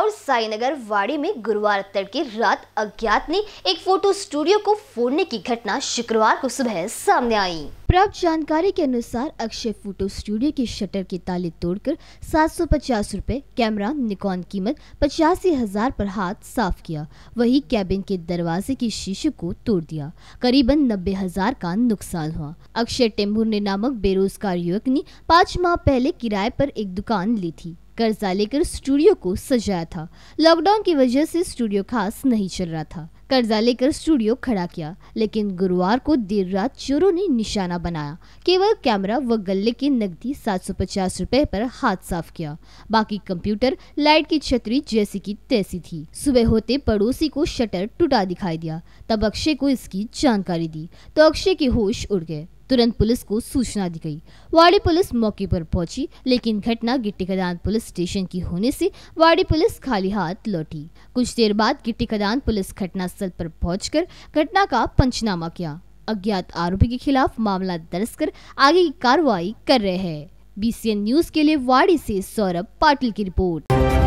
और साईनगर वाड़ी में गुरुवार तड़के रात अज्ञात ने एक फोटो स्टूडियो को फोड़ने की घटना शुक्रवार को सुबह सामने आई प्राप्त जानकारी के अनुसार अक्षय फोटो स्टूडियो के शटर के ताले तोड़कर सात सौ पचास रूपए कैमरा निकॉन कीमत पचासी हजार पर हाथ साफ किया वही कैबिन के दरवाजे के शीशे को तोड़ दिया करीबन नब्बे हजार का नुकसान हुआ अक्षय टेम्भुर नामक बेरोजगार युवक ने पाँच माह पहले किराए पर एक दुकान ली थी कर्जा लेकर स्टूडियो को सजाया था लॉकडाउन की वजह से स्टूडियो खास नहीं चल रहा था कर्जा लेकर स्टूडियो खड़ा किया लेकिन गुरुवार को देर रात चोरों ने निशाना बनाया केवल कैमरा व गले के नकदी 750 रुपए पर हाथ साफ किया बाकी कंप्यूटर लाइट की छतरी जैसी की तैसी थी सुबह होते पड़ोसी को शटर टूटा दिखाई दिया तब अक्षय को इसकी जानकारी दी तो अक्षय के होश उड़ गए तुरंत पुलिस को सूचना दी गई वाड़ी पुलिस मौके पर पहुंची लेकिन घटना गिट्टी खदान पुलिस स्टेशन की होने से वाड़ी पुलिस खाली हाथ लौटी कुछ देर बाद गिट्टी खदान पुलिस घटनास्थल पर पहुंचकर घटना का पंचनामा किया अज्ञात आरोपी के खिलाफ मामला दर्ज कर आगे की कार्रवाई कर रहे हैं बी न्यूज के लिए वाड़ी ऐसी सौरभ पाटिल की रिपोर्ट